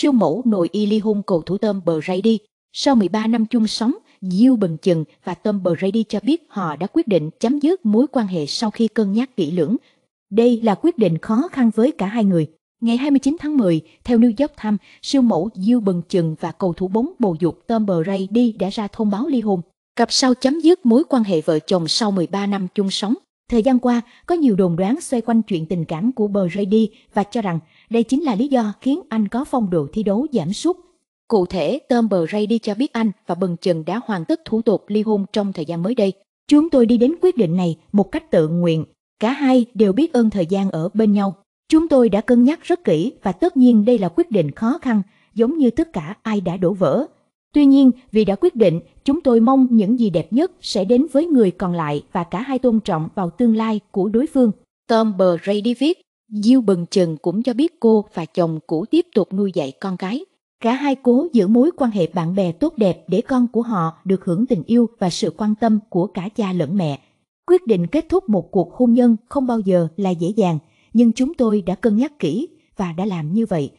siêu mẫu nội y ly hôn cầu thủ tôm bờ đi Sau 13 năm chung sống, Diêu Bừng Chừng và Tom Brady cho biết họ đã quyết định chấm dứt mối quan hệ sau khi cân nhắc kỹ lưỡng. Đây là quyết định khó khăn với cả hai người. Ngày 29 tháng 10, theo New York Times, siêu mẫu Diêu Bừng Chừng và cầu thủ bóng bầu dục Tom Brady đã ra thông báo ly hôn. Cặp sau chấm dứt mối quan hệ vợ chồng sau 13 năm chung sống. Thời gian qua, có nhiều đồn đoán xoay quanh chuyện tình cảm của Brady và cho rằng đây chính là lý do khiến anh có phong độ thi đấu giảm sút. Cụ thể, Tom Bray đi cho biết anh và bừng Trần đã hoàn tất thủ tục ly hôn trong thời gian mới đây. Chúng tôi đi đến quyết định này một cách tự nguyện. Cả hai đều biết ơn thời gian ở bên nhau. Chúng tôi đã cân nhắc rất kỹ và tất nhiên đây là quyết định khó khăn, giống như tất cả ai đã đổ vỡ. Tuy nhiên, vì đã quyết định, chúng tôi mong những gì đẹp nhất sẽ đến với người còn lại và cả hai tôn trọng vào tương lai của đối phương. Tom Brady viết, Diêu bần chừng cũng cho biết cô và chồng cũ tiếp tục nuôi dạy con cái. Cả hai cố giữ mối quan hệ bạn bè tốt đẹp để con của họ được hưởng tình yêu và sự quan tâm của cả cha lẫn mẹ. Quyết định kết thúc một cuộc hôn nhân không bao giờ là dễ dàng, nhưng chúng tôi đã cân nhắc kỹ và đã làm như vậy.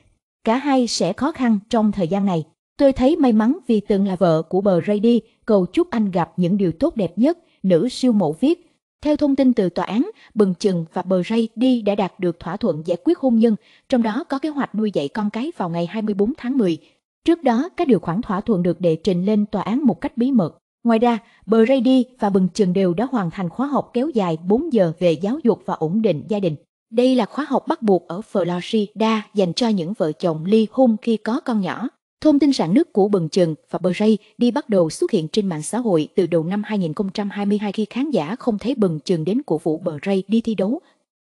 Cả hai sẽ khó khăn trong thời gian này. Tôi thấy may mắn vì từng là vợ của bờ Brady, cầu chúc anh gặp những điều tốt đẹp nhất, nữ siêu mẫu viết theo thông tin từ tòa án, Bừng Chừng và Bờ Ray đi đã đạt được thỏa thuận giải quyết hôn nhân, trong đó có kế hoạch nuôi dạy con cái vào ngày 24 tháng 10. Trước đó, các điều khoản thỏa thuận được đệ trình lên tòa án một cách bí mật. Ngoài ra, Bờ Ray đi và Bừng Chừng đều đã hoàn thành khóa học kéo dài 4 giờ về giáo dục và ổn định gia đình. Đây là khóa học bắt buộc ở Florida dành cho những vợ chồng ly hôn khi có con nhỏ. Thông tin sản nước của Bần Trần và Bờ Ray đi bắt đầu xuất hiện trên mạng xã hội từ đầu năm 2022 khi khán giả không thấy Bần Trần đến cổ vũ Bờ Ray đi thi đấu.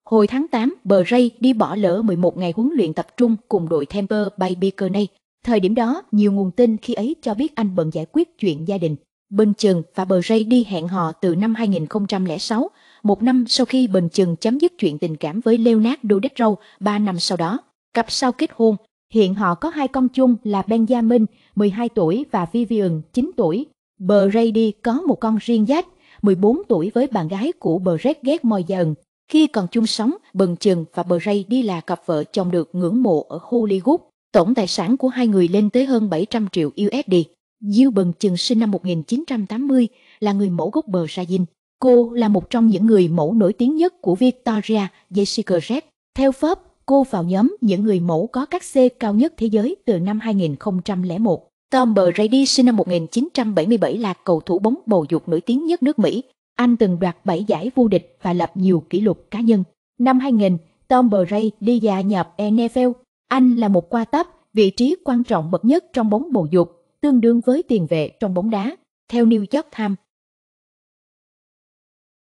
Hồi tháng 8, Bờ Ray đi bỏ lỡ 11 ngày huấn luyện tập trung cùng đội Temper Bay Bickerney. Thời điểm đó, nhiều nguồn tin khi ấy cho biết anh bận giải quyết chuyện gia đình. Bình Trừng và Bờ Ray đi hẹn hò từ năm 2006, một năm sau khi Bình Trừng chấm dứt chuyện tình cảm với Leonardo Detrâu, ba năm sau đó. Cặp sau kết hôn, Hiện họ có hai con chung là Benjamin, 12 tuổi và Vivian, 9 tuổi. Brady có một con riêng dắt, 14 tuổi với bạn gái của Brett ghét mòi dần. Khi còn chung sống, Bừng Chừng và Brady là cặp vợ chồng được ngưỡng mộ ở Hollywood. Tổng tài sản của hai người lên tới hơn 700 triệu USD. Diêu Bừng Chừng sinh năm 1980, là người mẫu gốc Bờ Sa Brazil. Cô là một trong những người mẫu nổi tiếng nhất của Victoria, Jessica Red. Theo Pháp, cô vào nhóm những người mẫu có các C cao nhất thế giới từ năm 2001. Tom Brady sinh năm 1977 là cầu thủ bóng bầu dục nổi tiếng nhất nước Mỹ. Anh từng đoạt 7 giải vô địch và lập nhiều kỷ lục cá nhân. Năm 2000, Tom Brady gia nhập NFL. Anh là một qua tấp, vị trí quan trọng bậc nhất trong bóng bầu dục, tương đương với tiền vệ trong bóng đá. Theo New York Times,